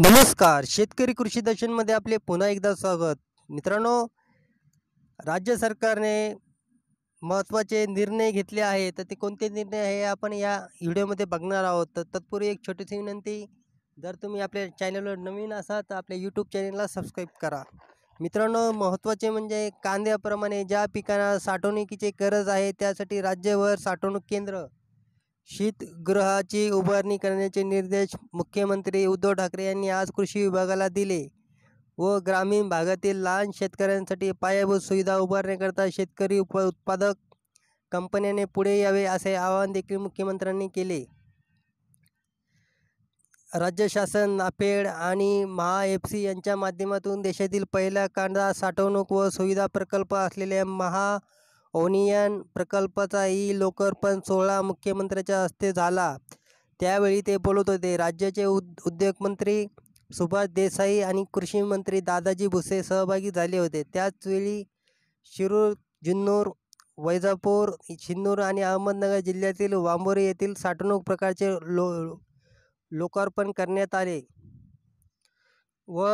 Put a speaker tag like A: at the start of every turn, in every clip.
A: नमस्कार शेतकरी कृषी दर्शनमध्ये आपले पुन्हा एकदा स्वागत मित्रांनो राज्य सरकारने महत्त्वाचे निर्णय घेतले आहे तर ते कोणते निर्णय आहे आपण या व्हिडिओमध्ये बघणार आहोत तर तत्पूर्वी एक छोटीशी विनंती जर तुम्ही आपल्या चॅनलवर नवीन असाल तर आपल्या यूट्यूब चॅनलला सबस्क्राईब करा मित्रांनो महत्त्वाचे म्हणजे कांद्याप्रमाणे ज्या पिकांना साठवणुकीची गरज आहे त्यासाठी राज्यभर साठवणूक केंद्र शीतगृहाची उभारणी करण्याचे निर्देश मुख्यमंत्री उद्धव ठाकरे यांनी आज कृषी विभागाला दिले व ग्रामीण भागातील लहान शेतकऱ्यांसाठी पायाभूत सुविधा उभारण्याकरता शेतकरी उप उत्पादक कंपन्याने पुढे यावे असे आवाहन देखील मुख्यमंत्र्यांनी केले राज्य शासन नाफेड आणि महा एफ सी यांच्या माध्यमातून देशातील पहिला कांदा साठवणूक व सुविधा प्रकल्प असलेल्या महा ओनियन प्रकल्पाचाही लोकार्पण सोहळा मुख्यमंत्र्यांच्या हस्ते झाला त्यावेळी ते बोलत होते राज्याचे उद उद्योगमंत्री सुभाष देसाई आणि कृषी मंत्री दादाजी भुसे सहभागी झाले होते त्याचवेळी शिरूर जुन्नूर वैजापूर शिन्नूर आणि अहमदनगर जिल्ह्यातील वांबोरी येथील साठवणूक प्रकारचे लो लोकार्पण करण्यात आले व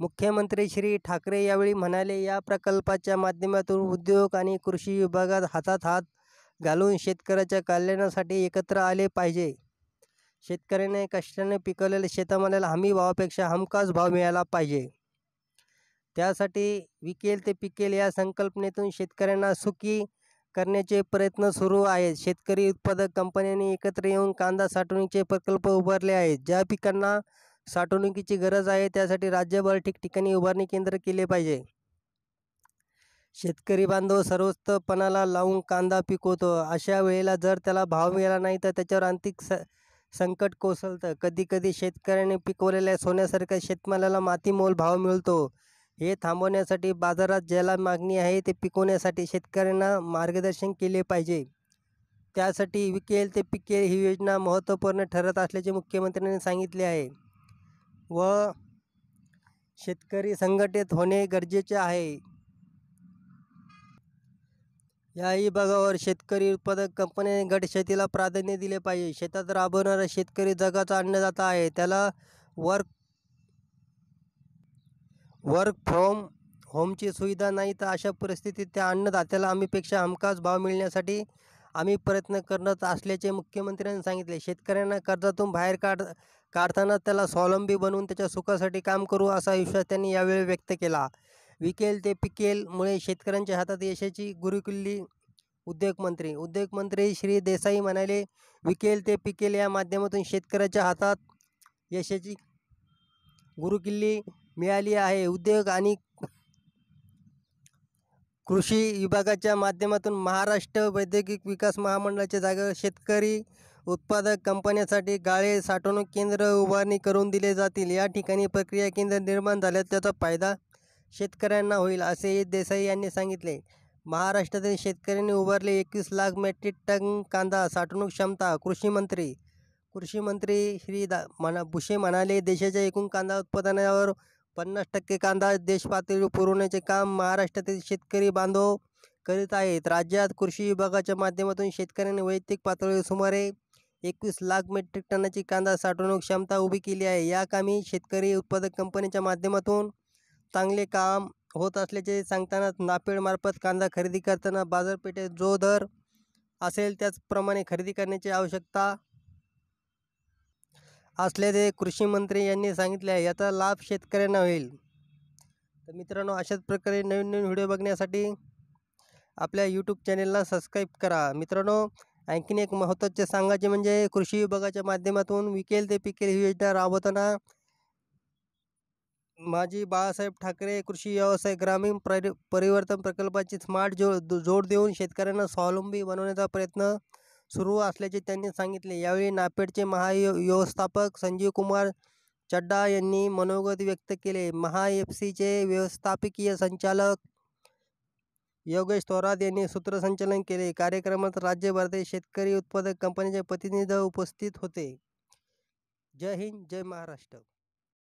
A: मुख्यमंत्री श्री ठाकरे यावेळी म्हणाले या प्रकल्पाच्या माध्यमातून उद्योग आणि कृषी विभागात हातात हात घालून शेतकऱ्याच्या कल्याणासाठी एकत्र आले पाहिजे शेतकऱ्याने कष्टाने पिकवलेल्या शेतामाला हमी भावापेक्षा हमखास भाव मिळाला पाहिजे त्यासाठी विकेल ते पिकेल या संकल्पनेतून शेतकऱ्यांना सुखी करण्याचे प्रयत्न सुरू आहेत शेतकरी उत्पादक कंपन्यांनी एकत्र येऊन कांदा साठवणीचे प्रकल्प उभारले आहेत ज्या पिकांना साठवणुकीची गरज आहे त्यासाठी राज्यभर ठिकठिकाणी उभारणी केंद्र केले पाहिजे शेतकरी बांधव सर्वस्तपणाला लावून कांदा पिकवतो अशा वेळेला जर त्याला भाव मिळाला नाही तर त्याच्यावर आंतरिक स संकट कोसळतं कधीकधी शेतकऱ्याने पिकवलेल्या सोन्यासारख्या शेतमालाला मातीमोल भाव मिळतो हे थांबवण्यासाठी बाजारात ज्याला मागणी आहे ते पिकवण्यासाठी शेतकऱ्यांना मार्गदर्शन केले पाहिजे त्यासाठी विकेल ते पिकेल ही योजना महत्त्वपूर्ण ठरत असल्याचे मुख्यमंत्र्यांनी सांगितले आहे व शेतकरी संघटित होणे गरजेचे आहे याही भागावर शेतकरी उत्पादक कंपन्यांनी गट शेतीला प्राधान्य दिले पाहिजे शेतात राबवणारा शेतकरी जगाचा अन्नदाता आहे त्याला वर्क वर्क फ्रॉम होमची सुविधा नाही तर अशा परिस्थितीत त्या अन्नदात्याला आम्हीपेक्षा हमखास भाव मिळण्यासाठी आम्ही प्रयत्न करत असल्याचे मुख्यमंत्र्यांनी सांगितले शेतकऱ्यांना कर्जातून बाहेर काढ काढताना त्याला स्वावलंबी बनवून त्याच्या सुखासाठी काम करू असा विश्वास त्यांनी यावेळी व्यक्त केला विकेल ते पिकेलमुळे शेतकऱ्यांच्या हातात यशाची गुरुकिल्ली उद्योगमंत्री उद्योगमंत्री श्री देसाई म्हणाले विकेल ते पिकेल या माध्यमातून शेतकऱ्याच्या हातात यशाची गुरुकिल्ली मिळाली आहे उद्योग आणि कृषी विभागाच्या माध्यमातून महाराष्ट्र वैद्यकीय विकास महामंडळाच्या जागेवर शेतकरी उत्पादक कंपन्यांसाठी गाळे साठवणूक केंद्र उभारणी करून दिले जातील या ठिकाणी प्रक्रिया केंद्र निर्माण झाल्यास त्याचा फायदा शेतकऱ्यांना होईल असेही देसाई यांनी सांगितले महाराष्ट्रातील शेतकऱ्यांनी उभारले एकवीस लाख मेट्रिक टन कांदा साठवणूक क्षमता कृषी मंत्री कृषी मंत्री श्री दा म्हणा भुषे म्हणाले देशाच्या एकूण कांदा उत्पादनावर पन्नास टक्के कांदा देश पुरवण्याचे काम महाराष्ट्रातील शेतकरी बांधव करीत आहेत राज्यात कृषी विभागाच्या माध्यमातून शेतकऱ्यांनी वैयक्तिक पातळीवर सुमारे एकवीस लाख मेट्रिक टनाची कांदा साठवणूक क्षमता उभी केली आहे या कामी शेतकरी उत्पादक कंपनीच्या माध्यमातून चांगले काम होत असल्याचे सांगतानाच मार्फत कांदा खरेदी करताना बाजारपेठेत जो दर असेल त्याचप्रमाणे खरेदी करण्याची आवश्यकता असल्याचे कृषी मंत्री यांनी सांगितले आहे याचा लाभ शेतकऱ्यांना होईल तर मित्रांनो अशाच प्रकारे नवीन नवीन व्हिडिओ बघण्यासाठी आपल्या यूट्यूब चॅनेलला सबस्क्राईब करा मित्रांनो आणखीन एक महत्त्वाचे सांगायचे म्हणजे कृषी विभागाच्या माध्यमातून विकेल ते पिकेल ही योजना राबवताना माजी बाळासाहेब ठाकरे कृषी व्यवसाय ग्रामीण परिवर्तन प्रकल्पाची स्मार्ट जो जोड देऊन शेतकऱ्यांना स्वावलंबी बनवण्याचा प्रयत्न सुरू असल्याचे त्यांनी सांगितले यावेळी नापेडचे महा व्यवस्थापक संजीव कुमार चड्डा यांनी मनोगत व्यक्त केले महा एफ सीचे व्यवस्थापकीय संचालक योगेश थोरात यांनी सूत्रसंचालन केले कार्यक्रमात राज्यभरातील शेतकरी उत्पादक कंपनीचे प्रतिनिधी उपस्थित होते जय हिंद जय महाराष्ट्र